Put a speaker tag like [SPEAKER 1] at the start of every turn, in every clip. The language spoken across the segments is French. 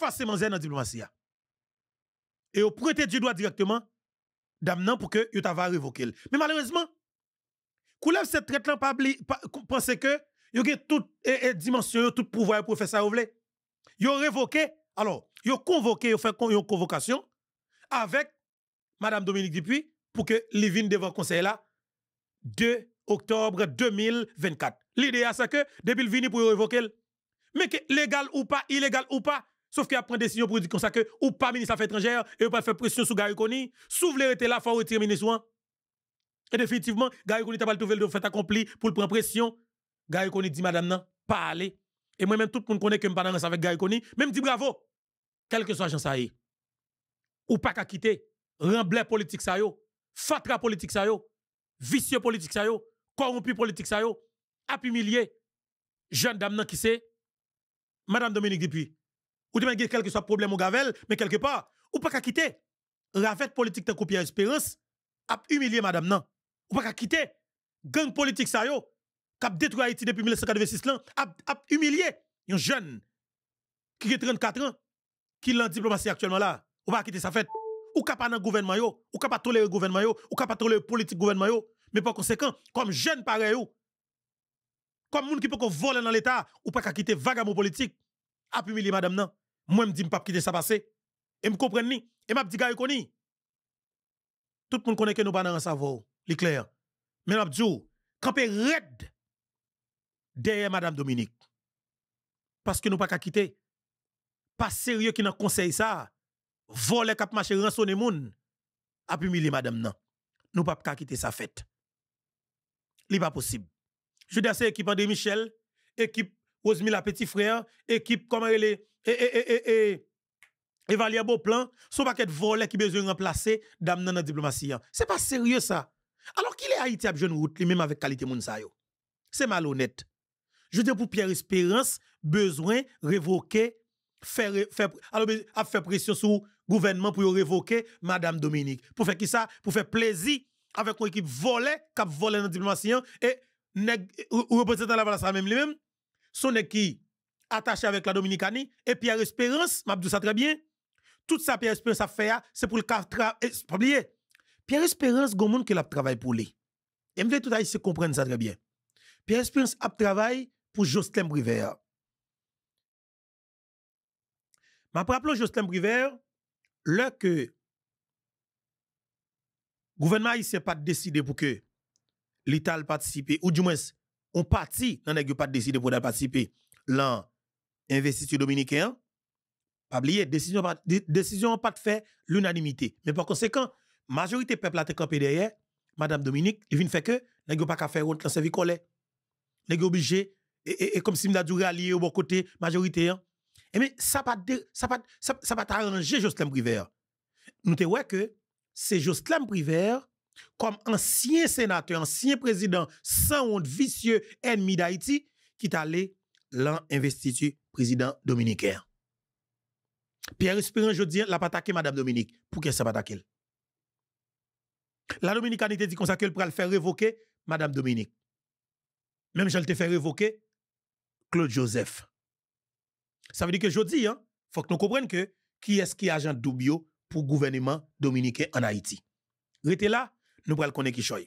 [SPEAKER 1] Facilement, Manzen en diplomatie. Et vous prêtez du doigt directement, d'amener pour que vous avez révoqué. Mais malheureusement, Koulev cette traite là pas penser que vous avez toute dimension, tout pouvoir pour faire ça vous avez révoqué, alors, vous convoqué, vous fait une convocation avec Madame Dominique Dupuis pour que Livine devant le conseil là, 2 octobre 2024. L'idée, c'est que depuis le vini pour révoquer, mais que légal ou pas, illégal ou pas, Sauf qu'il a pris une décision pour dire comme ça que ou pas ministre des Affaires étrangères et ou pas faire pression sur Gary Koni. Sauf les était là, faut retirer ministre. Et définitivement, Gary Koni n'a pas trouvé le fait accompli pour prendre pression. Gary Kony dit madame non, pas aller. Et moi-même, tout le monde connaît que je suis avec Gary Koni. Même dit bravo. Quel que soit Jean Saï. E. Ou pas qu'à quitter. Remblai politique ça yo. Fatra politique ça yo. Vicieux politique ça yo. Corrompu politique ça yo. Jeune dame qui c'est. Madame Dominique Dupuis ou demain quel que soit problème au Gavel, mais quelque part, ou pas qu'à quitter. Ravette politique de copier Espérance a humilier madame non. Ou pas qu'à quitter. Gang politique ça yo, détruit Haïti depuis 1986 là, a humilier un jeune qui a 34 ans qui en diplomatie actuellement là. Ou pas quitter sa fête. Ou pas dans gouvernement yo, ou pas tolérer gouvernement yo, ou pas tolérer politique gouvernement yo, mais par conséquent, comme jeune pareil ou, comme moun qui peut voler dans l'état, ou pas qu'à quitter vagabond politique, a humilier madame non. Moi, je me dis, pas quitter ça passer. Et me comprendre ni. Et m'a dit, gars, koni. Tout le monde connaît que nous pas dans un savoir, c'est clair. Mais m'a dit, camper red derrière Madame Dominique. Parce que nous pas quitter. Pas sérieux qui n'a conseille ça. Voler cap marcher, rançonner monde A humilier Madame non. Nous pas quitter sa fête. Li pas possible. Je dis à équipe André Michel, équipe la Petit Frère, équipe, comment elle est, et, eh, eh. beau plan, son paquet de volets qui besoin remplacer dame dans la diplomatie. Hein. C'est pas sérieux ça. Alors qu'il est Haïti à jeune route, même avec qualité moun C'est malhonnête. Je dis pour Pierre Espérance, besoin révoquer, faire, faire, à faire pression sur le gouvernement pour révoquer Madame Dominique. Pour faire qui ça? Pour faire plaisir avec une équipe volée, qui a volé dans la diplomatie, hein. et représentant la valeur ça même lui-même, son équipe attaché avec la Dominicanie. Et Pierre Espérance, m'a ça très bien, tout ça Pierre Espérance a fait, ah, c'est pour le cas eh, oublier. Pierre Espérance, il y a monde qui travaille pour lui. Et me tout à se comprendre ça très bien. Pierre Espérance a travaillé pour Jocelyn Briver. Ma pour Jocelyn Briver, le que gouvernement haïtien pas décidé pour que l'État participe, ou du moins, on parti, n'a pas décidé pour participer l'an investiture dominicain, pas oublier, décision pas, décision pas de l'unanimité. Mais par conséquent, majorité peuple a été campé derrière, Madame Dominique, il vient faire que, pas qu'à faire honte dans sa vie collée. obligé, et, comme si a dû rallier au bon côté, majorité. Hein. Et mais ça pas, ça pas, ça, t'arranger Jocelyn Privert. Nous te que c'est Jocelyn Privert, comme ancien sénateur, ancien président, sans honte, vicieux, ennemi d'Haïti, qui t'allait l'investiture président dominicain. Pierre Espérant, je dis, la pas attaqué Madame Dominique. Pour qu'elle ne pas attaqué? La Dominicanité dit qu'on ça qu'elle pourrait le faire révoquer Madame Dominique. Même elle te fait révoquer Claude Joseph. Ça veut dire que je dis, hein, faut que nous comprenions que qui est-ce qui est agent Doubio pour le gouvernement dominicain en Haïti. Rete là, nous pourrons connaître qui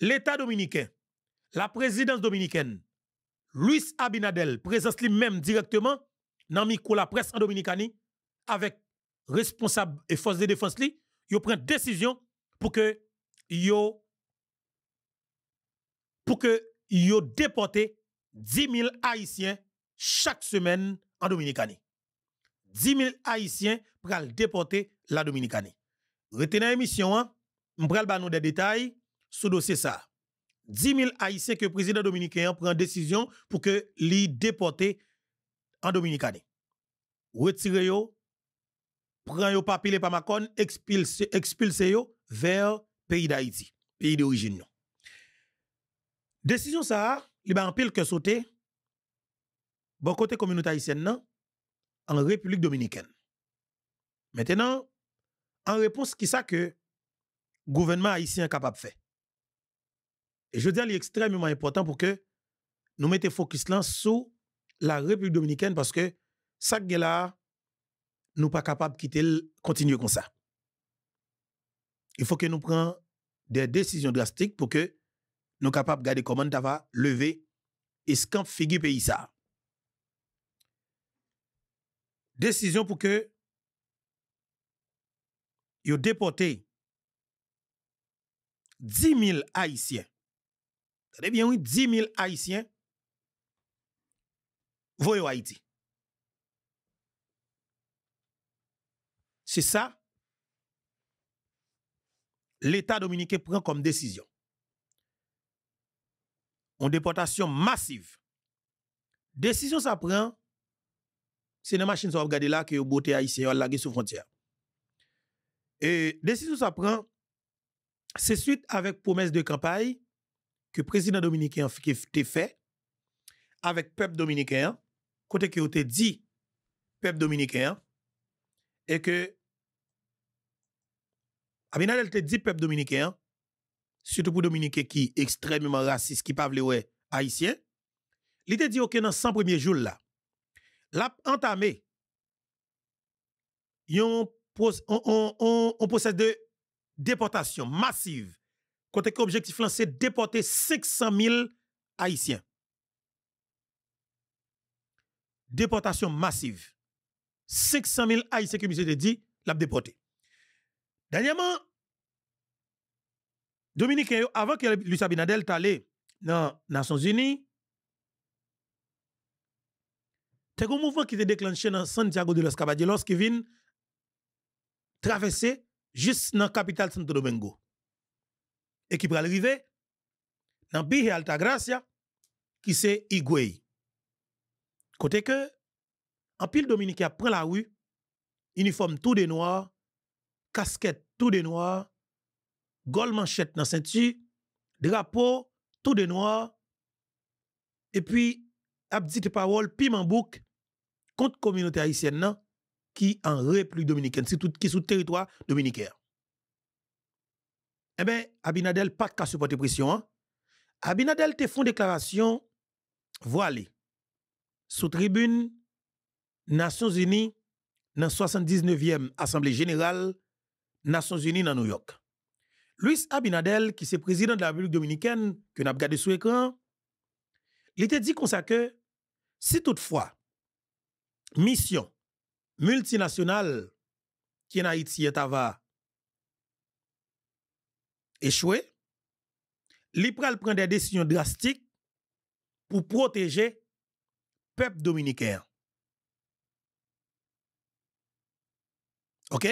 [SPEAKER 1] L'État dominicain, la présidence dominicaine, Luis Abinadel, présence lui-même directement dans micro la presse en Dominicanie avec responsable et force de défense li, yo prend décision pour que yo pour que 10 000 haïtiens chaque semaine en Dominicanie. 10 000 haïtiens pour déporter la Dominicanie. Retenez l'émission, je hein. vais ba donner des détails sur dossier ça. 10 000 Haïtiens que le président dominicain prend décision pour que les déporter en Dominicanie. Retirez yo, prenez yo papier les pamacon, expulse, expulsez yo vers pays d'Haïti, pays d'origine. Décision ça, il y a un pile que sauter bon côté communauté haïtienne non, en République dominicaine. Maintenant, en réponse qui ce que le gouvernement haïtien capable de faire et je dis, c'est extrêmement important pour que nous mettions focus là sur la République dominicaine parce que ça, là, nous pas capable de quitter, continuer comme ça. Il faut que nous prenions des décisions drastiques pour que nous capables de garder comment nous va lever et ce pays ça. Décision pour que vous déportez 10 000 Haïtiens eh bien, oui, 10 000 Haïtiens voyez Haïti. C'est ça l'État dominicain prend comme décision. Une déportation massive. Décision ça prend, c'est une machine qui regarder là que beauté haïtien la sous frontière. Et décision ça prend, c'est suite avec promesse de campagne que le président dominicain a fait avec le peuple dominicain, côté que été dit peuple dominicain, et que Abinadel te dit peuple dominicain, surtout pour dominicain qui est extrêmement raciste, qui parle les haïtien, il te dit ok dans 100 premiers jours là, l'a entamé, on, possède de déportation massive Côté que objectif de déporter 500 000 Haïtiens. Déportation massive. 500 000 Haïtiens que monsieur dit, l'a déporté. Dernièrement, Dominique, avant que Luis Abinadel t'allait dans les Nations Unies, a un mouvement qui était déclenché dans Santiago de los Caballeros qui vient traverser juste dans la capitale Santo Domingo et qui va arriver dans Bihe Alta Gracia, qui c'est Igwe. Côté que, en pile Dominique prend la rue, uniforme tout de noir, casquette tout de noir, gol manchette dans ceinture, drapeau tout de noir, et puis, abdite parole, piment bouc, contre communauté haïtienne, qui en République dominicaine, c'est tout qui est sous territoire dominicain. Eh bien, Abinadel pas qu'à supporter pression. Hein. Abinadel te font déclaration voilée sous tribune Nations Unies dans 79e Assemblée générale Nations Unies dans New York. Luis Abinadel, qui est président de la République dominicaine, que avons regardé sous l'écran, il était dit comme ça que si toutefois mission multinationale qui est en Haïti est tava échoué, l'IPRAL prend des décisions drastiques pour protéger le peuple dominicain. OK?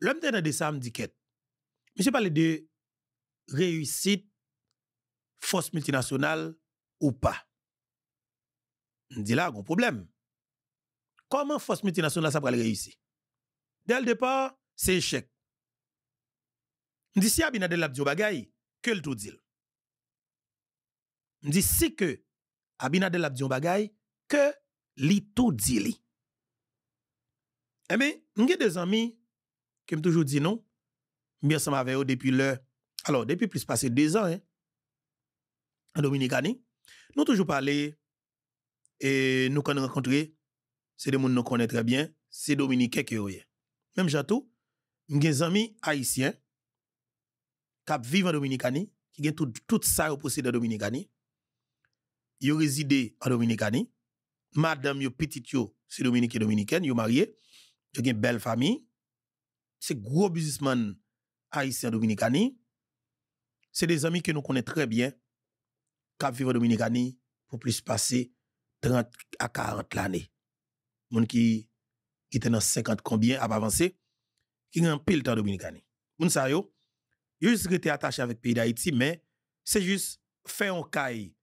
[SPEAKER 1] L'homme de ça décembre dit que, parle de réussite, force multinationale ou pas. Je dis là, un problème. Comment force multinationale ça va réussir? Dès le départ, c'est échec. Je dis si Abinadel a bagay, que le tout dit. Je dis si que Abinadel a bagay, que li tout dit Eh bien, j'ai des amis qui me toujours dit non. Bien ça avec depuis l'heure. Alors, depuis plus passé deux ans, hein, en Dominicani, nous toujours parlé et nous avons rencontré, c'est des gens qui nous connaissent très bien, c'est Dominique qui est. Même Jato, j'ai des amis haïtiens qui vivent en Dominicanie, qui ont tout, tout ça au possédé en Dominicanie, ils résident en Dominicanie, madame yo petite yo, c'est Dominique et Dominicaine, a marié, a une belle famille, c'est gros businessman haïtien Dominicani, c'est des amis que nous connaissons très bien, qui vivent en Dominicanie pour plus passer 30 à 40 l'année. Moun qui était dans 50 combien a avancé, qui ont pile temps Dominicani. Moun sa yo, juste rester attaché avec le pays d'Haïti, mais c'est juste faire un caille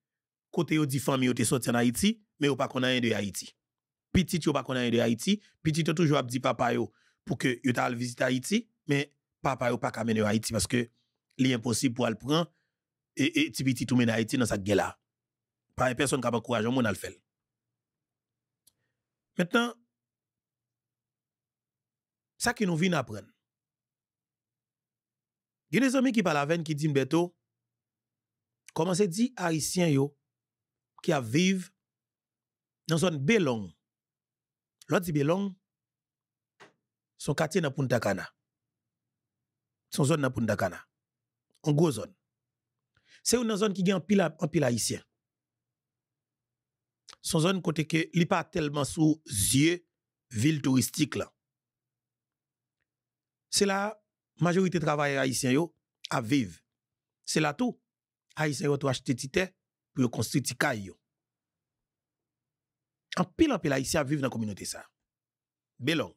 [SPEAKER 1] côté aux familles famille sont sorties en Haïti, mais ou pas qu'on rien de Haïti. Petit ou pas qu'on rien de Haïti, petit yo toujours dit papa yo pour que yo t'al visiter Haïti, mais papa yo pas qu'à mener Haïti parce que impossible pour le prendre et, petit petit tout mener Haïti dans sa guerre là. Pas personne qui a on mon al Maintenant ça qui nous vient apprendre il y a des amis qui parlent à veine qui disent Mbeto, comment c'est dit haïtien yo qui a vivent dans zone Belong. L'autre dit Belong, son quartier dans Punta Cana. Son zone dans Punta Cana. En gros zone. C'est une zone qui gagne en pile, en haïtien. Son zone côté que li pas tellement sous yeux ville touristique là. C'est là Majorite travaye Aisyen yo a vive. Se la tou, Aisyen yo tou achete tite pou yo konstriti kay yo. An pil an pil Aisyen yo a vive nan kominote sa. Belon.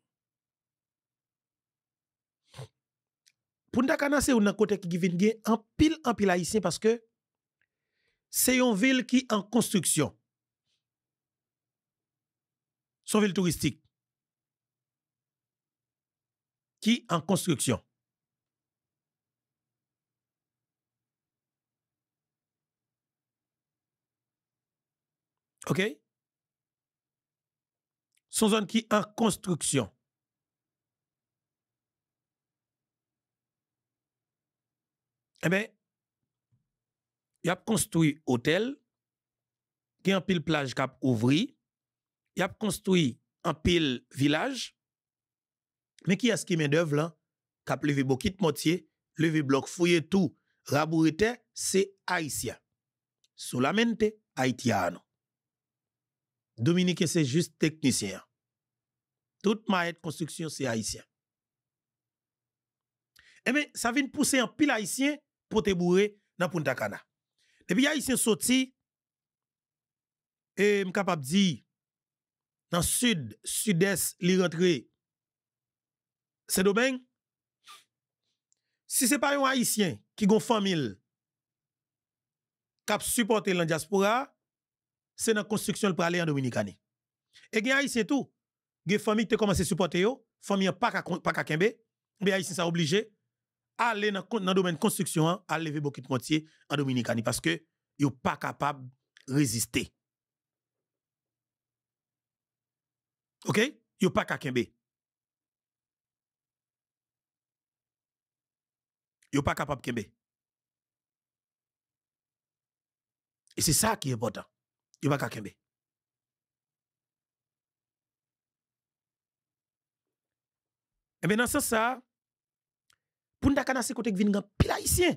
[SPEAKER 1] Pou nda kanase ou nan kote ki givin gen, an pil an pil Aisyen yo, se yon vil ki an konstruksyon. Son vil turistik. Ki an konstruksyon. OK Son zone qui en construction. Eh bien, y a construit hôtel, qui a pile plage qui cap ouvri, y a construit en pile village, mais qui est-ce qui main d'œuvre là? a levé de moitié, levé bloc fouillé tout, rabourité, c'est haïtien. Solamente haïtiano. Dominique, c'est juste technicien. Toute ma construction, c'est haïtien. Eh bien, ça vient pousser un pile haïtien pour te bourrer dans Punta Cana. Depuis haïtien sorti, et je de dire, dans le sud, sud-est, les rentrées, c'est dommage. Si ce n'est pas un haïtien qui a une famille qui a supporté la diaspora, c'est dans la construction pour aller en Dominicani. Et bien ici tout, les familles qui commencé à supporter, les familles pas qu'à pas les ici, sont obligé aller dans le domaine de construction, hein, à lever beaucoup de moitié en Dominicani parce que ils sont pas capables de résister. OK? Ils sont pas qu'à Ils sont pas capables de Et c'est ça qui est important. Il va Et kembe. Eh ce sens pour nous nda un côté Qui vient et gen haïtien.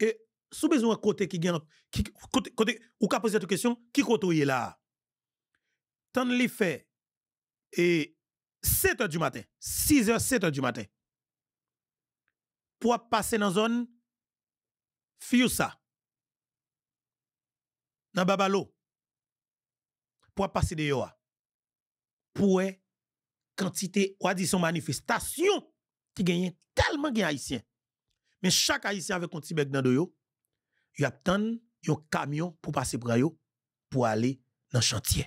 [SPEAKER 1] Et sou besoin de côté Qui vient ki, de ou ka pose posé question Qui qui est là Tant que l'effet 7 h du matin, 6 h 7 h du matin, pour passer dans la zone Fiusa, dans Babalo, pour passer de yo pour quantité ou son manifestation qui gagne tellement de haïtiens mais chaque haïtien avec un petit dans de yo il attend un camion pour passer pour yo pour aller dans chantier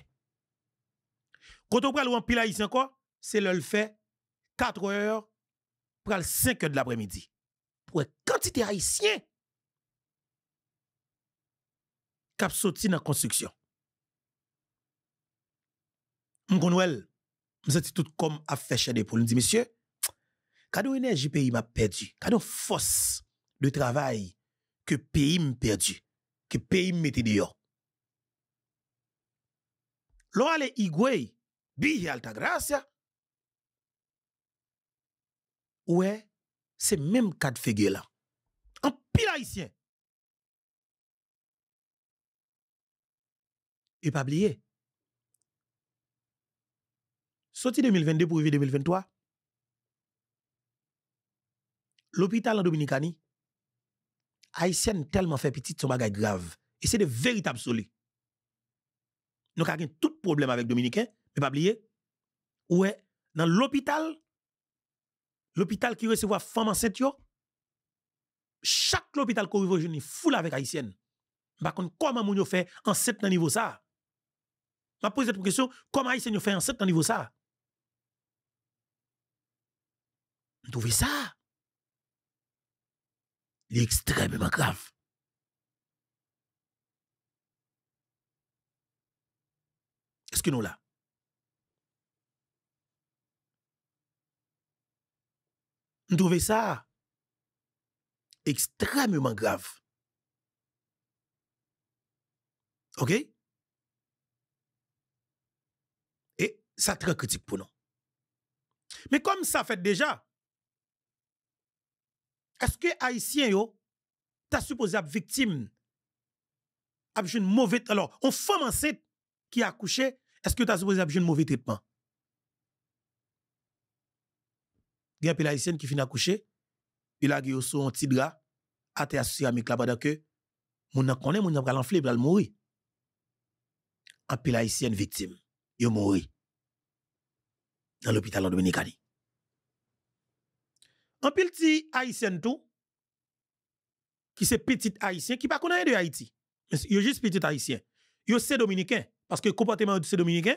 [SPEAKER 1] quand on prend un pile haïtien c'est le fait 4 heures pour 5 heures de l'après-midi pour quantité haïtien qui sorti dans la construction nous m'senti tout comme à de des pour dit monsieur, quand énergie pays m'a perdu, quand force de travail que pays m'a perdu, que pays m'a mettait dehors. L'oale igwe, bihi alta gracia. Ouais, c'est même cas de figure là. En pile haïtien. Et pas oublier, Sorti 2022 pour vivre 2023. L'hôpital en Dominicani, Haïtienne tellement fait petit son bagage grave. Et c'est de véritables solis. Nous avons tout problème avec Dominicains, mais pas oublier. Ouais, dans l'hôpital, l'hôpital qui recevait femme enceinte, chaque hôpital qu'on arrive aujourd'hui, foule avec Haïtienne. Comment on comment nous fait enceinte dans niveau ça? Ma pose cette question, comment Haïtienne fait enceinte dans niveau ça? trouver trouvez ça extrêmement grave. Est-ce que nous là Nous trouvons ça extrêmement grave. OK Et ça très critique pour nous. Mais comme ça fait déjà, est-ce que haïtien yo, ta supposable victime viktim, ap mauvaise alors, on femme enceinte est qui que ta suppose ap traitement Il Gen pe la qui qui finit il a petit yo sou a ti dra, ate asosye amik la nan nan pral a pral mouri. la victime Dans l'hôpital en Dominicani. Un petit haïtien tout, qui c'est petit haïtien, qui pas connaît de Haïti. Yo juste petit haïtien. Yo c'est dominicain, parce que comportement c'est dominicain.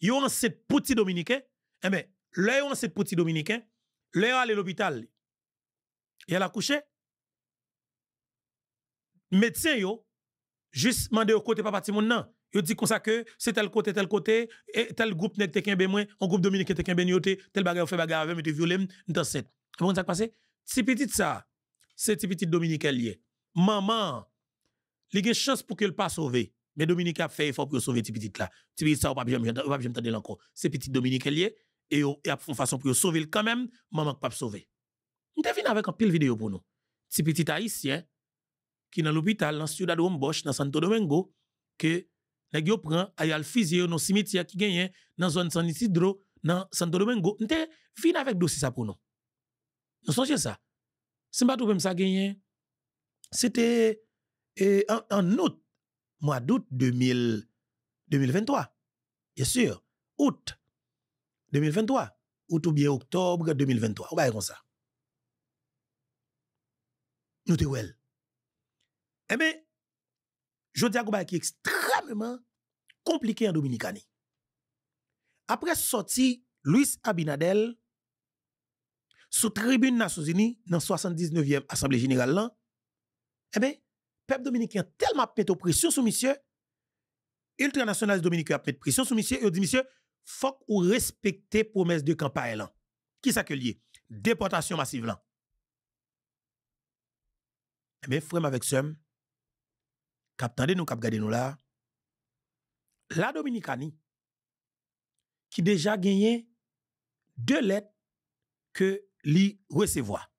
[SPEAKER 1] Yo en c'est petit dominicain. Eh ben, là yo en c'est petit dominicain, là à l'hôpital. Et elle a couché. Médecin yo, juste mandé au côté papa Timon nan. Yo dit comme ça que c'est tel côté, tel côté, et tel groupe n'est qu'un ben moins, un groupe dominicain te kembe nyote, tel bagarre fait bagarre avec, des te dans cette. Comment ça passer? Si petit ça, c'est petit Dominique lié. Maman, il y a chance pour qu'elle pas sauver. Mais Dominique a fait effort pour sauver ce petit là. Petit ça, on pas jamais encore. C'est petit Dominique lié et y a une façon pour sauver quand même, maman pas sauver. Nous devons avec un pile vidéo pour nous. Ce petit haïtien qui est dans l'hôpital dans Ciudad Bosch dans Santo Domingo que les yo prend dans le dans cimetière qui gagne dans la zone San Isidro dans Santo Domingo. Nous devons avec dossier ça pour nous. Nous songez ça. ça gagné. C'était eh, en, août, mois d'août 2023. Bien sûr, août 2023. Août ou bien octobre 2023. On va comme ça. Nous te well. Eh bien, je dis à qui est extrêmement compliqué en Dominicanie. Après sortie Luis Abinadel, sous tribune Nations Unies, dans 79e Assemblée Générale, là, eh ben peuple dominicain tellement pété pression sur monsieur, ultranationaliste dominicain a pété pression sur monsieur, et dit monsieur, faut ou respecter promesse de campagne là. Qui ça que lié? Déportation massive là. Eh bien, frère avec Sem, cap nous, cap nous là, la Dominicanie, qui déjà gagné deux lettres que li recevoir.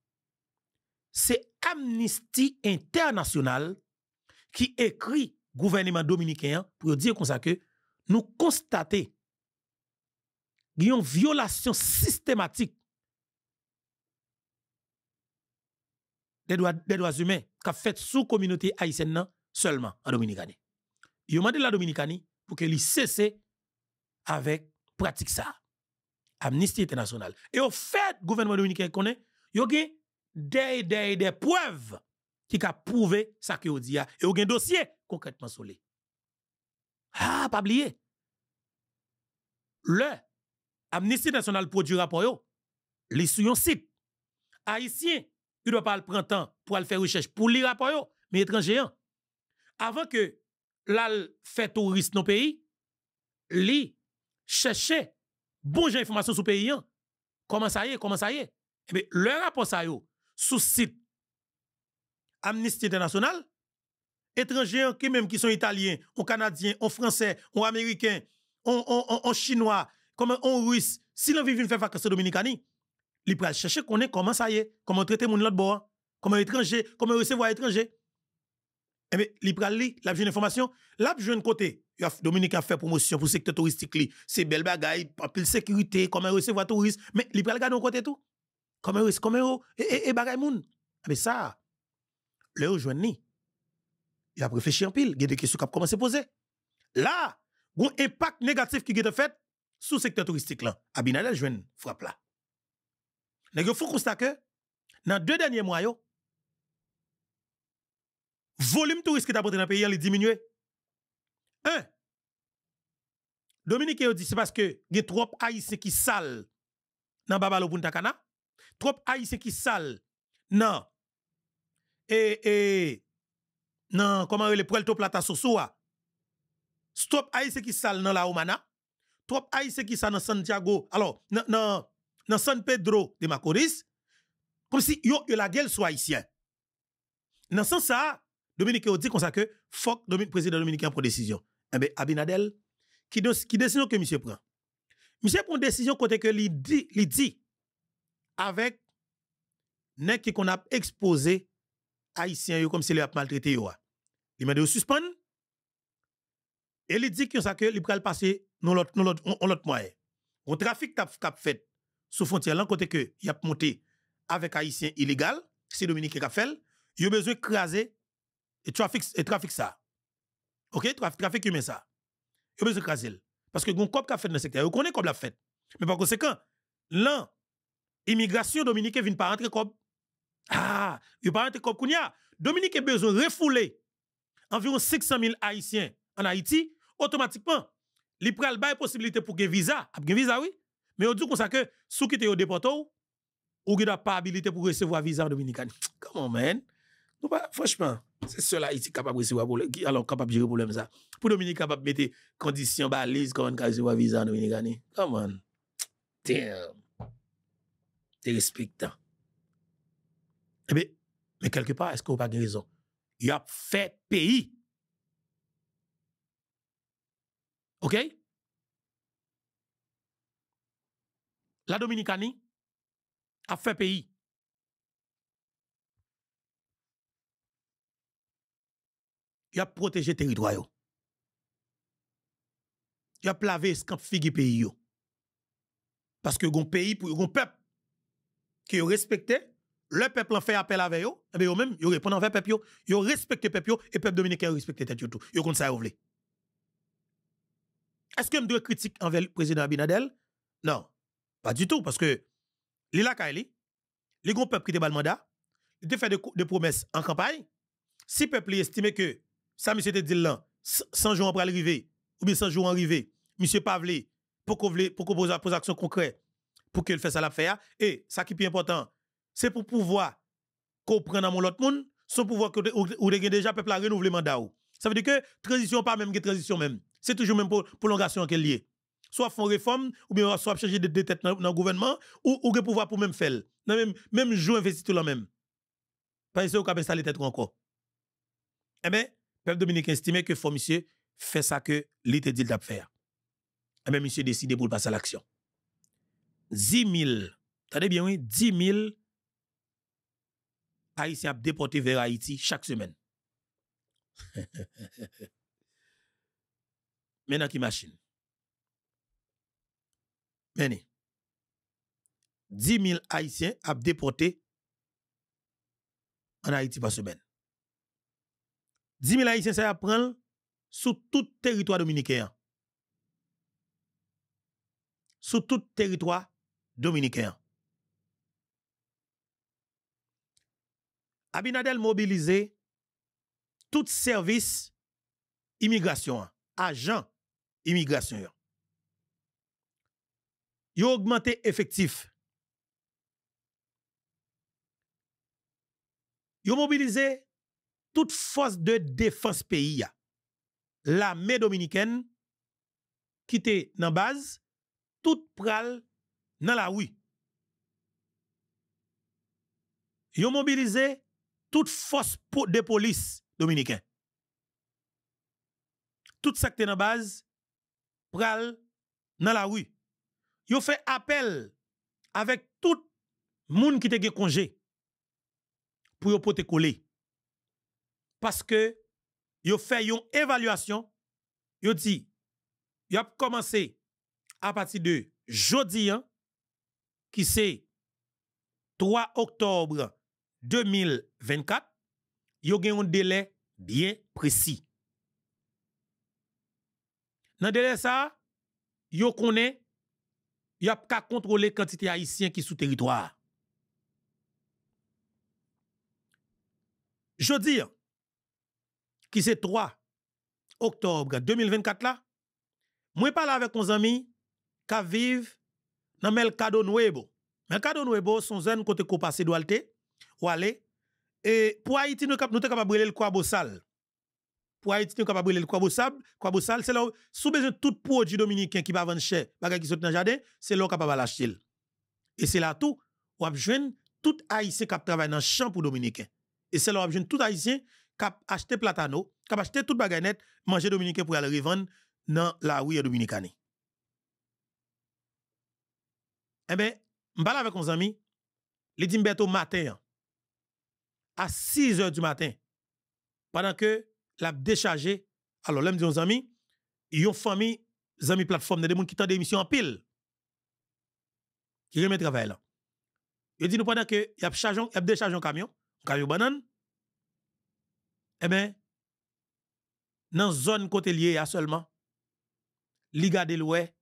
[SPEAKER 1] C'est Amnesty International qui écrit gouvernement dominicain pour dire ça que nous constatons une violation systématique des droits, humains qui humains fait sous communauté haïtienne seulement en Dominicanie. Ils ont demandé la Dominicanie pour qu'elle cesse avec pratique ça. Amnesty International. Et au fait, le gouvernement dominicain connaît, il y a des, des, des preuves qui ont prouvé ça que vous dit. Et il y a un dossier concrètement sur Ah, pas oublier. Le Amnesty International produit rapport, yo, les sur un site. Haïtien, il doit pas le prendre temps pour faire recherche pour lire rapport, mais étranger. Avant que l'al fait touriste dans le pays, li cherche bon j'ai information sur pays hein. Comment ça y est, comment ça y est Eh bien, le rapport ça y est, sous site Amnesty International, étrangers qui même qui sont italiens, ou canadiens, ou français, ou américains, ou, ou, chinois, comme russe, si l'on vivent une faire vacances dominicani, ils peuvent chercher qu'on est comment ça y est, comment traiter mon l'autre bord, hein. comment étranger, comment recevoir étranger. Eh bien, ils peuvent li, la information, la jeune côté Dominique a fait promotion pour le secteur touristique. C'est belle bagaille, pile sécurité, comment recevoir touristes. Mais il peut dans au côté tout. Comment recevoir comment et, et, bagaille moun. Ah, mais ça, le ni. il a réfléchi en pile. Il y a des questions qui ont commencé à poser. Là, il y a un impact négatif qui est fait sur le secteur touristique. Là. Abinadel joue frappe là. Il faut constater que dans deux derniers mois, le volume touristique qui est apporté dans le pays a diminué. Un, Dominique dit c'est parce que il y a trop haïtiens qui salent dans Babalo buntakana trop haïtiens qui salent non et et non comment le Puerto Plata Sosua, trop haïtiens qui salent dans la Omana, trop haïtiens qui salent dans Santiago. Alors dans San Pedro de Macoris comme si yo, yo la gueule soit haïtien. Dans ce sens ça, Dominique dit comme ça que fuck Dominique président dominicain pour décision eh ben, Abinadel, qui, qui décision que monsieur prend? Monsieur prend une décision côté que lui dit, li dit avec qui qu'on a exposé haïtien comme s'il a maltraité yo. Il m'a dit suspendre. Et il dit que ça que il passer dans l'autre l'autre moyen. On trafic tap cap fait sous frontière là côté que y a monté avec haïtien illégal, c'est Dominique Raffel, il a besoin de craser et trafic et trafic ça. OK, trafic humain ça. Yo besoin craser parce que gon cop a fait dans le secteur, yo connaît comme la fait. Mais par conséquent, l'immigration immigration dominicaine vient pas rentrer comme ah, yo pas rentrer comme kounya. Dominique a besoin de refouler environ 600 000 haïtiens en Haïti automatiquement. Li pral la possibilité pour un visa, a ah, un visa oui. Mais on dit comme ça que sous étaient au déporto ou n'ont pas habilité pour recevoir visa en Comment man? franchement c'est cela ici capable de problème. Alors, capable de gérer problème ça. Pour Dominique, capable de mettre condition, balise, quand on se voit visa en Dominique. Come on. Damn. T'es respectant. Eh mais quelque part, est-ce qu'on n'a pas raison? Il a fait pays. OK? La Dominicanie a fait pays. y a protégé territoire yo. Y a plavé escamp figu pays Parce que gon pays pour gon peuple qui respecte le peuple en fait appel avec yo, et eh bien yo même yo répond envers peuple yo, yo respecté peuple et peuple dominicain respecté tête yo tout. Yo compte ça Est-ce que me dois critique envers le président Abinadel Non, pas du tout parce que les la Kaili, les gon peuples qui te le mandat, il te fait des promesses en campagne. Si peuple estime que ça monsieur te dit là, 100 jours après l'arrivée, ou bien 100 jours arriver, monsieur Pavle, pour qu'on pour qu'on pose, action concrète, pour qu'il fasse ça la faire, et ça qui est plus important, c'est pour pouvoir comprendre mon l'autre monde, son pouvoir que ou déjà peuple le renouvellement mandat Ça veut dire que transition pas même que transition même, c'est toujours même pour prolongation qu'elle liée. Soit font réforme, ou bien soit changer de, tête dans le gouvernement, ou, ou pouvoir pour même faire. Même, même jouer investi tout le même. Parce que vous avez les tête encore. Eh bien, peuple Dominique estimait que faut monsieur fait ça que l'été dit faire. Et eh bien, monsieur décide pour passer à l'action. 10 000, attendez bien, oui, 10 000 Haïtiens déportés vers Haïti chaque semaine. Maintenant, qui machine? Maintenant, 10 000 Haïtiens ont déporté en Haïti par semaine. 10 000 Haïtiens, ça prend sur tout territoire dominicain. Sur tout territoire dominicain. Abinadel mobilisé tout service immigration, agent immigration. a augmenté effectif. a mobilisé toute force de défense pays, l'armée dominicaine, qui était dans base, tout pral dans la rue. Ils ont mobilisé toute force de police dominicaine. Tout ce qui dans base, pral dans la rue. Ils ont fait appel avec tout le monde qui était congé pour porter coller parce que yo fait une évaluation, yo dit yo a commencé à partir de jeudi qui hein, qui c'est 3 octobre 2024, yo gen un délai bien précis. Dans délai ça, yo connaît y a qu'à contrôler quantité haïtien qui sous territoire. Je qui c'est 3 octobre 2024 là, moi parle avec mon ami qui vivent dans le Nuevo. Mercado Nuevo sont zone côté ko passe d'Oualte ou aller et pour Haïti nous sommes capables capable brûler le beau sale. Pour Haïti nous capable brûler le beau sable, sale c'est là sous besoin tout produit dominicain qui va vendre cher, bagage qui sont dans jardin, c'est là va l'acheter. Et c'est là tout, on a besoin tout haïtien qui travaille dans le champ pour dominicain. Et c'est là on a besoin tout haïtien cap acheter platano, cap acheter toute bagay manger dominicain pour aller revendre dans la rue dominicaine. Eh bien, je parle avec un amis, les dit au matin, hein. à 6 heures du matin, pendant que l'a déchargé, alors là, je dis aux amis, une famille, des amis plateforme, des gens qui ont des missions en pile, qui remet travail là. Il dit nous pendant que y a déchargé un camion, un camion banane, eh bien, dans la zone côté a seulement, Liga de l'Ouest,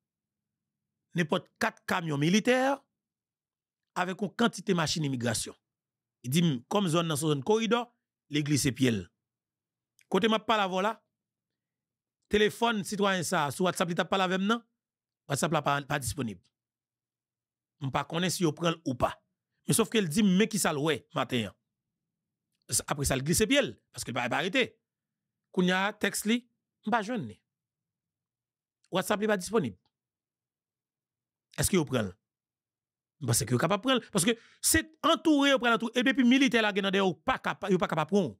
[SPEAKER 1] n'importe quatre camions militaires avec une quantité de machines d'immigration. Il dit, comme zone dans zone corridor, l'église est piel. Côté ma parle voix, là, téléphone citoyen ça, sur WhatsApp, il t'a pas avec moi, WhatsApp n'est pas, disponible. Je ne connais pas si on prend ou pas. Mais sauf qu'elle dit, mais qui ça le matin après ça, le glisse pied, parce qu'il va pas arrêter. Quand il y a texte, il pas jeune. WhatsApp n'est pas disponible. Est-ce que vous prenez Parce bah, que capable prendre. Parce que c'est entouré, vous prenez tout. Et puis militaire, là, vous n'êtes pas capable de prendre.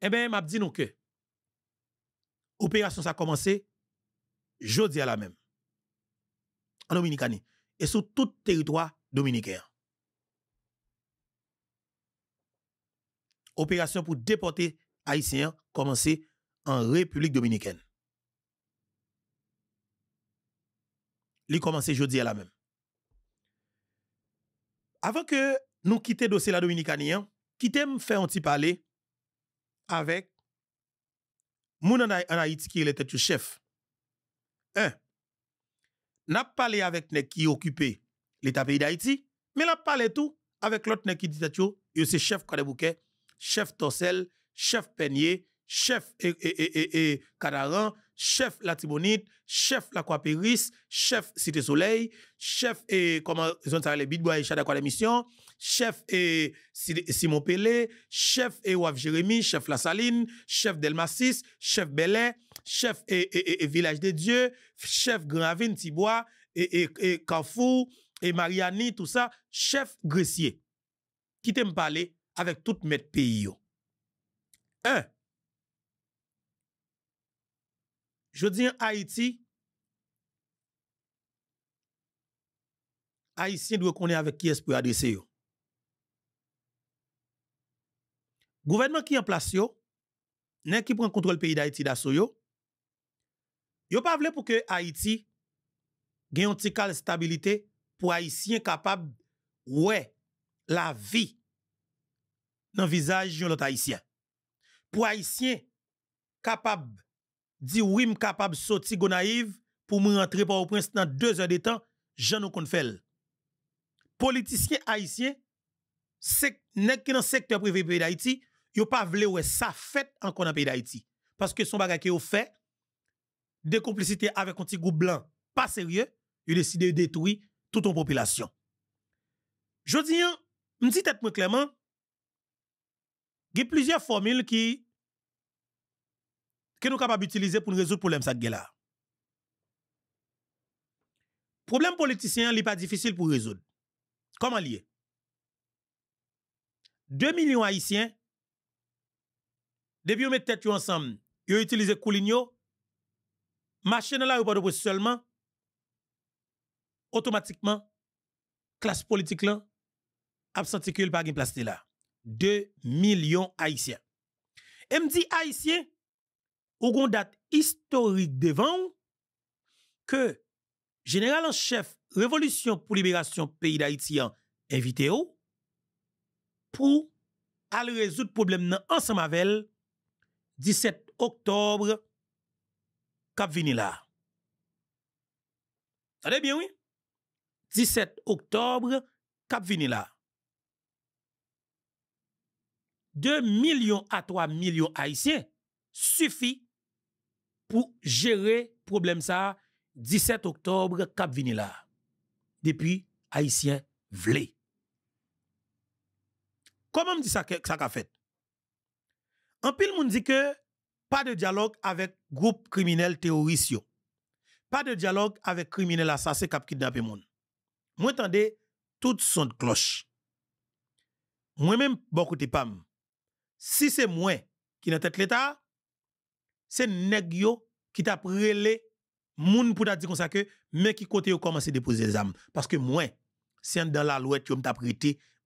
[SPEAKER 1] Eh bien, m'a dit nous que opération a commencé jeudi à la même. En Dominicanie. Et sur tout territoire dominicain. opération pour déporter Haïtiens commencer en République dominicaine. Il commençait jeudi à la même. Avant que nous quittions le dossier la dominicanien, hein, quittez me faire un petit parler avec en Haïti qui était le chef. Un, n'a parlé avec ne qui occupent l'État pays d'Haïti, mais n'a parlé tout avec l'autre qui dit que c'est chef de bouquet chef Torsel, chef Peigné, chef et, et, et, e, e, Canaran, chef Latibonite, chef chef Cité Soleil, chef et comment ils ont les Bidbois et Mission, chef et Simon Pelé, chef et Waf Jérémy, chef La Saline, chef Delmasis, chef Belay, chef et, e, Village des Dieux, chef Gravine Tibois et, et, et Mariani, tout ça, chef Gressier. Qui t'aime parler? avèk tout mèt peyi yo. Un, jw di an Haiti, Haitien dwe konen avèk kyes pou adrese yo. Gouvernment ki yon plasyo, nen ki pren kontrol peyi d'Haiti daso yo, yo pa vle pou ke Haiti gen yon tikal stabilite pou Haitien kapab wè la vi nan vizaj yon lot haitien. Po haitien, kapab, di wim kapab soti go naiv, pou mwen rentre pa w prins nan 2 an de tan, jan nou kon fel. Politisyen haitien, nek ki nan sektor privi peyi da iti, yo pa vle wè sa fèt an kon an peyi da iti. Paske son baga ki yo fè, de komplicite avè konti goup blan, pa serye, yo lè si de yon detoui tout an popilasyon. Jodi yon, mdi tèt mwen kleman, Il y a plusieurs formules qui que nous sommes capables d'utiliser pour résoudre le problème ça là. Problème politicien, n'est pas difficile pour résoudre. Comment lier 2 millions haïtiens depuis on met tête ensemble, yo utilisé Couligno, marché dans la pas de seulement automatiquement classe politique là qui pas place là. 2 milyon Haitien Mdi Haitien Ogon dat historik devan Ke General en chef Revolution pour Libération Pays d'Haïtien Invité ou Pou al rezout problem nan 17 Octobre Kapvinila 17 Octobre Kapvinila 2 millions à 3 millions haïtiens suffit pour gérer problème ça 17 octobre cap vini là depuis haïtien v'lés. comment me dit ça ça qu'a fait en pile monde dit que pas de dialogue avec groupe criminel terroriste pas de dialogue avec criminel assassin cap kidnappé monde moi tendez toutes sont de cloche moi même beaucoup de pam Si se mwen ki netet l'Etat, se neg yo ki tap rele, moun pou ta di konsake, men ki kote yo komanse depoze zam. Paske mwen, sen de la louet yo mta priti,